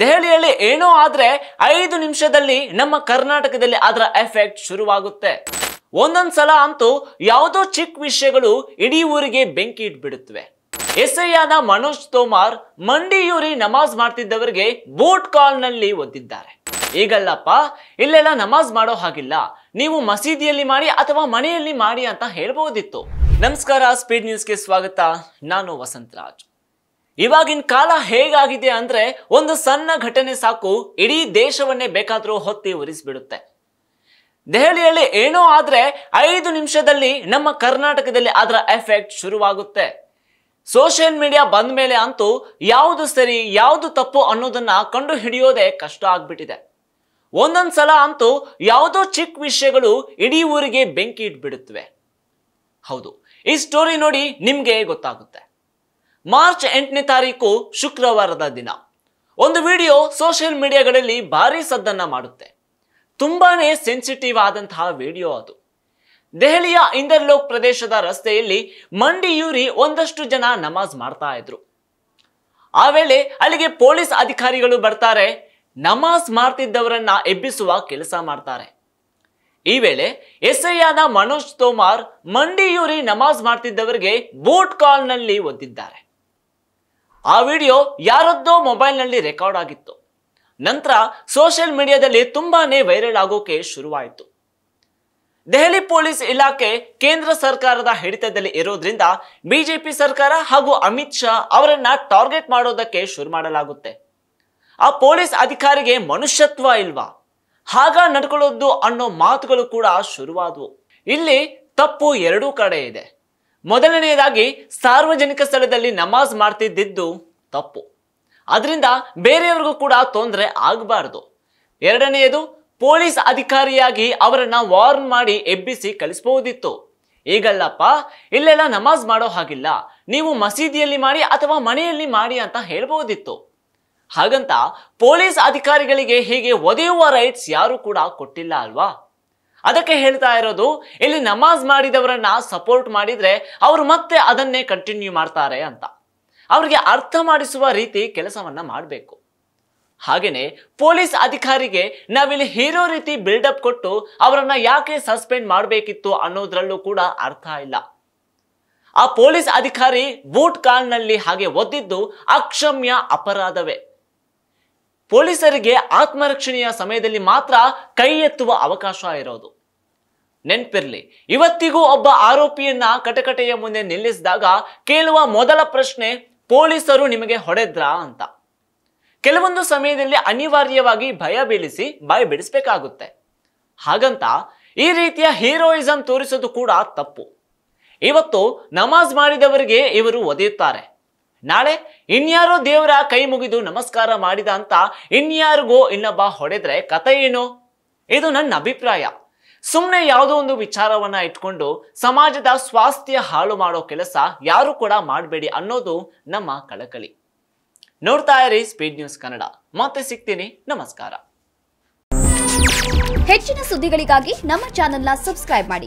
ದೆಹಲಿಯಲ್ಲಿ ಏನೋ ಆದ್ರೆ ಐದು ನಿಮಿಷದಲ್ಲಿ ನಮ್ಮ ಕರ್ನಾಟಕದಲ್ಲಿ ಅದರ ಎಫೆಕ್ಟ್ ಶುರುವಾಗುತ್ತೆ ಒಂದೊಂದ್ಸಲ ಸಲ ಅಂತೂ ಯಾವುದೋ ಚಿಕ್ಕ ವಿಷಯಗಳು ಇಡೀ ಊರಿಗೆ ಬೆಂಕಿ ಇಟ್ಬಿಡುತ್ತವೆ ಎಸ್ ಐ ಆದ ಮನೋಜ್ ತೋಮಾರ್ ಮಂಡಿಯೂರಿ ನಮಾಜ್ ಮಾಡ್ತಿದ್ದವರಿಗೆ ಬೋಟ್ ಕಾಲ್ನಲ್ಲಿ ಒದ್ದಿದ್ದಾರೆ ಈಗಲ್ಲಪ್ಪ ಇಲ್ಲೆಲ್ಲ ನಮಾಜ್ ಮಾಡೋ ಹಾಗಿಲ್ಲ ನೀವು ಮಸೀದಿಯಲ್ಲಿ ಮಾಡಿ ಅಥವಾ ಮನೆಯಲ್ಲಿ ಮಾಡಿ ಅಂತ ಹೇಳ್ಬಹುದಿತ್ತು ನಮಸ್ಕಾರ ಸ್ಪೀಡ್ ನ್ಯೂಸ್ಗೆ ಸ್ವಾಗತ ನಾನು ವಸಂತರಾಜ್ ಇವಾಗಿನ ಕಾಲ ಹೇಗಾಗಿದೆ ಅಂದ್ರೆ ಒಂದು ಸಣ್ಣ ಘಟನೆ ಸಾಕು ಇಡೀ ದೇಶವನ್ನೇ ಬೇಕಾದರೂ ಹೊತ್ತಿ ಉರಿಸ್ಬಿಡುತ್ತೆ ದೆಹಲಿಯಲ್ಲಿ ಏನೋ ಆದ್ರೆ ಐದು ನಿಮಿಷದಲ್ಲಿ ನಮ್ಮ ಕರ್ನಾಟಕದಲ್ಲಿ ಅದರ ಎಫೆಕ್ಟ್ ಶುರುವಾಗುತ್ತೆ ಸೋಷಿಯಲ್ ಮೀಡಿಯಾ ಬಂದ ಮೇಲೆ ಅಂತೂ ಯಾವುದು ಸರಿ ಯಾವುದು ತಪ್ಪು ಅನ್ನೋದನ್ನ ಕಂಡು ಹಿಡಿಯೋದೇ ಕಷ್ಟ ಆಗ್ಬಿಟ್ಟಿದೆ ಒಂದೊಂದು ಸಲ ಅಂತೂ ಯಾವುದೋ ಚಿಕ್ಕ ವಿಷಯಗಳು ಇಡೀ ಊರಿಗೆ ಬೆಂಕಿ ಇಟ್ಬಿಡುತ್ತವೆ ಹೌದು ಈ ಸ್ಟೋರಿ ನೋಡಿ ನಿಮಗೆ ಗೊತ್ತಾಗುತ್ತೆ ಮಾರ್ಚ್ ಎಂಟನೇ ತಾರೀಕು ಶುಕ್ರವಾರದ ದಿನ ಒಂದು ವಿಡಿಯೋ ಸೋಷಿಯಲ್ ಮೀಡಿಯಾಗಳಲ್ಲಿ ಭಾರಿ ಸದ್ದನ್ನ ಮಾಡುತ್ತೆ ತುಂಬಾನೇ ಸೆನ್ಸಿಟಿವ್ ಆದಂತಹ ವಿಡಿಯೋ ಅದು ದೆಹಲಿಯ ಇಂದರ್ಲೋಕ್ ಪ್ರದೇಶದ ರಸ್ತೆಯಲ್ಲಿ ಮಂಡಿಯೂರಿ ಒಂದಷ್ಟು ಜನ ನಮಾಜ್ ಮಾಡ್ತಾ ಇದ್ರು ಆ ವೇಳೆ ಅಲ್ಲಿಗೆ ಪೊಲೀಸ್ ಅಧಿಕಾರಿಗಳು ಬರ್ತಾರೆ ನಮಾಜ್ ಮಾಡ್ತಿದ್ದವರನ್ನ ಎಬ್ಬಿಸುವ ಕೆಲಸ ಮಾಡ್ತಾರೆ ಈ ವೇಳೆ ಎಸ್ಐಯಾದ ಮನೋಜ್ ತೋಮಾರ್ ಮಂಡಿಯೂರಿ ನಮಾಜ್ ಮಾಡ್ತಿದ್ದವರಿಗೆ ಬೂಟ್ ಕಾಲ್ನಲ್ಲಿ ಒದ್ದಿದ್ದಾರೆ ಆ ವಿಡಿಯೋ ಯಾರದ್ದೋ ಮೊಬೈಲ್ನಲ್ಲಿ ರೆಕಾರ್ಡ್ ಆಗಿತ್ತು ನಂತರ ಸೋಷಿಯಲ್ ಮೀಡಿಯಾದಲ್ಲಿ ತುಂಬಾನೇ ವೈರಲ್ ಆಗೋಕೆ ಶುರುವಾಯಿತು ದೆಹಲಿ ಪೊಲೀಸ್ ಇಲಾಖೆ ಕೇಂದ್ರ ಸರ್ಕಾರದ ಹಿಡಿತದಲ್ಲಿ ಇರೋದ್ರಿಂದ ಬಿಜೆಪಿ ಸರ್ಕಾರ ಹಾಗೂ ಅಮಿತ್ ಶಾ ಅವರನ್ನ ಟಾರ್ಗೆಟ್ ಮಾಡೋದಕ್ಕೆ ಶುರು ಮಾಡಲಾಗುತ್ತೆ ಆ ಪೊಲೀಸ್ ಅಧಿಕಾರಿಗೆ ಮನುಷ್ಯತ್ವ ಇಲ್ವಾ ಹಾಗ ನಡ್ಕೊಳ್ಳೋದು ಅನ್ನೋ ಮಾತುಗಳು ಕೂಡ ಶುರುವಾದವು ಇಲ್ಲಿ ತಪ್ಪು ಎರಡೂ ಕಡೆ ಇದೆ ಮೊದಲನೆಯದಾಗಿ ಸಾರ್ವಜನಿಕ ಸ್ಥಳದಲ್ಲಿ ನಮಾಜ್ ಮಾಡ್ತಿದ್ದಿದ್ದು ತಪ್ಪು ಅದರಿಂದ ಬೇರೆಯವ್ರಿಗೂ ಕೂಡ ತೊಂದರೆ ಆಗಬಾರ್ದು ಎರಡನೆಯದು ಪೊಲೀಸ್ ಅಧಿಕಾರಿಯಾಗಿ ಅವರನ್ನ ವಾರ್ನ್ ಮಾಡಿ ಎಬ್ಬಿಸಿ ಕಲಿಸಬಹುದಿತ್ತು ಈಗಲ್ಲಪ್ಪ ಇಲ್ಲೆಲ್ಲ ನಮಾಜ್ ಮಾಡೋ ಹಾಗಿಲ್ಲ ನೀವು ಮಸೀದಿಯಲ್ಲಿ ಮಾಡಿ ಅಥವಾ ಮನೆಯಲ್ಲಿ ಮಾಡಿ ಅಂತ ಹೇಳಬಹುದಿತ್ತು ಹಾಗಂತ ಪೊಲೀಸ್ ಅಧಿಕಾರಿಗಳಿಗೆ ಹೀಗೆ ಒದೆಯುವ ರೈಟ್ಸ್ ಯಾರು ಕೂಡ ಕೊಟ್ಟಿಲ್ಲ ಅಲ್ವಾ ಅದಕ್ಕೆ ಹೇಳ್ತಾ ಇರೋದು ಇಲ್ಲಿ ನಮಾಜ್ ಮಾಡಿದವರನ್ನ ಸಪೋರ್ಟ್ ಮಾಡಿದ್ರೆ ಅವರು ಮತ್ತೆ ಅದನ್ನೇ ಕಂಟಿನ್ಯೂ ಮಾಡ್ತಾರೆ ಅಂತ ಅವರಿಗೆ ಅರ್ಥ ಮಾಡಿಸುವ ರೀತಿ ಕೆಲಸವನ್ನ ಮಾಡಬೇಕು ಹಾಗೆಯೇ ಪೊಲೀಸ್ ಅಧಿಕಾರಿಗೆ ನಾವಿಲ್ಲಿ ಹೀರೋ ರೀತಿ ಬಿಲ್ಡಪ್ ಕೊಟ್ಟು ಅವರನ್ನ ಯಾಕೆ ಸಸ್ಪೆಂಡ್ ಮಾಡಬೇಕಿತ್ತು ಅನ್ನೋದ್ರಲ್ಲೂ ಕೂಡ ಅರ್ಥ ಇಲ್ಲ ಆ ಪೊಲೀಸ್ ಅಧಿಕಾರಿ ಬೂಟ್ ಕಾಲ್ನಲ್ಲಿ ಹಾಗೆ ಒದ್ದಿದ್ದು ಅಕ್ಷಮ್ಯ ಅಪರಾಧವೇ ಪೊಲೀಸರಿಗೆ ಆತ್ಮರಕ್ಷಣೆಯ ಸಮಯದಲ್ಲಿ ಮಾತ್ರ ಕೈ ಎತ್ತುವ ಅವಕಾಶ ಇರೋದು ನೆನ್ಪಿರ್ಲಿ ಇವತ್ತಿಗೂ ಒಬ್ಬ ಆರೋಪಿಯನ್ನ ಕಟಕಟೆಯ ಮುಂದೆ ನಿಲ್ಲಿಸಿದಾಗ ಕೇಳುವ ಮೊದಲ ಪ್ರಶ್ನೆ ಪೊಲೀಸರು ನಿಮಗೆ ಹೊಡೆದ್ರಾ ಅಂತ ಕೆಲವೊಂದು ಸಮಯದಲ್ಲಿ ಅನಿವಾರ್ಯವಾಗಿ ಭಯ ಬೀಳಿಸಿ ಭಯ ಬಿಡಿಸಬೇಕಾಗುತ್ತೆ ಹಾಗಂತ ಈ ರೀತಿಯ ಹೀರೋಯಿಸಂ ತೋರಿಸೋದು ಕೂಡ ತಪ್ಪು ಇವತ್ತು ನಮಾಜ್ ಮಾಡಿದವರಿಗೆ ಇವರು ಒದೆಯುತ್ತಾರೆ ನಾಳೆ ಇನ್ಯಾರೋ ದೇವರ ಕೈ ಮುಗಿದು ನಮಸ್ಕಾರ ಮಾಡಿದ ಅಂತ ಇನ್ಯಾರಿಗೋ ಇನ್ನೊಬ್ಬ ಹೊಡೆದ್ರೆ ಕತೆ ಏನು ಇದು ನನ್ನ ಅಭಿಪ್ರಾಯ ಸುಮ್ಮನೆ ಯಾವುದೋ ಒಂದು ವಿಚಾರವನ್ನ ಇಟ್ಕೊಂಡು ಸಮಾಜದ ಸ್ವಾಸ್ಥ್ಯ ಹಾಳು ಮಾಡೋ ಕೆಲಸ ಯಾರು ಕೂಡ ಮಾಡಬೇಡಿ ಅನ್ನೋದು ನಮ್ಮ ಕಳಕಳಿ ನೋಡ್ತಾ ಇರಿ ಸ್ಪೀಡ್ ನ್ಯೂಸ್ ಕನ್ನಡ ಮತ್ತೆ ಸಿಗ್ತೀನಿ ನಮಸ್ಕಾರ ಹೆಚ್ಚಿನ ಸುದ್ದಿಗಳಿಗಾಗಿ ನಮ್ಮ ಚಾನೆಲ್ನ ಸಬ್ಸ್ಕ್ರೈಬ್ ಮಾಡಿ